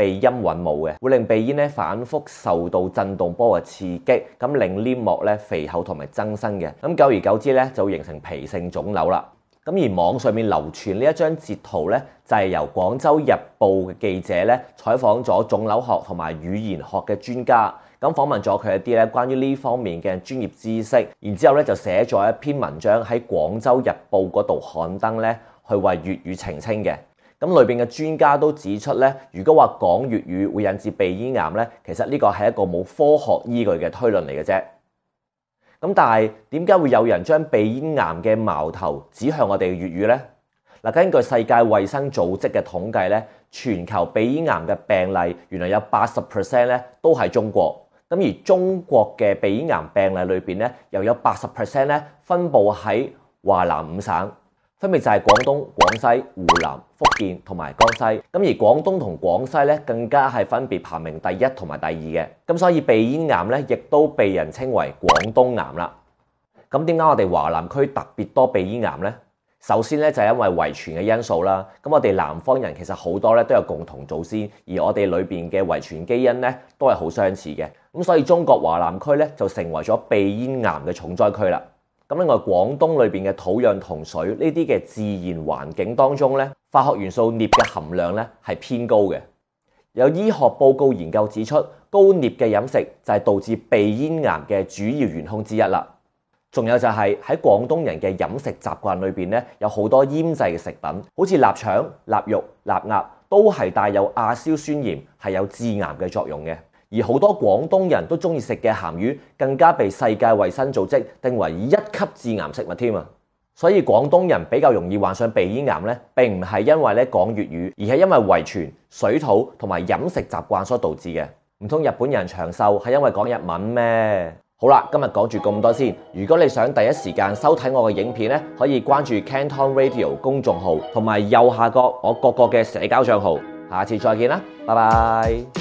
鼻音韻母嘅會令鼻咽咧反覆受到震動波嘅刺激，咁令黏膜咧肥厚同埋增生嘅，咁久而久之咧就形成皮性腫瘤啦。咁而網上面流傳呢一張截圖咧，就係由《廣州日報》嘅記者咧採訪咗腫瘤學同埋語言學嘅專家，咁訪問咗佢一啲咧關於呢方面嘅專業知識，然之後咧就寫咗一篇文章喺《廣州日報》嗰度刊登咧，去為粵語澄清嘅。咁裏邊嘅專家都指出咧，如果話講粵語會引致鼻咽癌咧，其實呢個係一個冇科學依據嘅推論嚟嘅啫。咁但係點解會有人將鼻咽癌嘅矛頭指向我哋粵語咧？嗱，根據世界衛生組織嘅統計咧，全球鼻咽癌嘅病例原來有八十 percent 咧都係中國。咁而中國嘅鼻咽癌病例裏邊咧，又有八十 percent 咧分布喺華南五省。分別就係廣東、廣西、湖南、福建同埋江西。咁而廣東同廣西咧，更加係分別排名第一同埋第二嘅。咁所以鼻咽癌咧，亦都被人稱為廣東癌啦。咁點解我哋華南區特別多鼻咽癌咧？首先咧就因為遺傳嘅因素啦。咁我哋南方人其實好多咧都有共同祖先，而我哋裏面嘅遺傳基因咧都係好相似嘅。咁所以中國華南區咧就成為咗鼻咽癌嘅重災區啦。咁另外，廣東裏面嘅土壤同水呢啲嘅自然環境當中咧，化學元素鉛嘅含量咧係偏高嘅。有醫學報告研究指出，高鉛嘅飲食就係導致鼻咽癌嘅主要元兇之一啦。仲有就係喺廣東人嘅飲食習慣裏面咧，有好多醃製嘅食品，好似臘腸、臘肉、臘鴨，都係帶有亞硝酸鹽，係有致癌嘅作用嘅。而好多廣東人都中意食嘅鹹魚，更加被世界衛生組織定為一級致癌食物添啊！所以廣東人比較容易患上鼻咽癌咧，並唔係因為咧講粵語，而係因為遺傳、水土同埋飲食習慣所導致嘅。唔通日本人長壽係因為講日文咩？好啦，今日講住咁多先。如果你想第一時間收睇我嘅影片咧，可以關注 Canton Radio 公眾號同埋右下角我各個嘅社交帳號。下次再見啦，拜拜。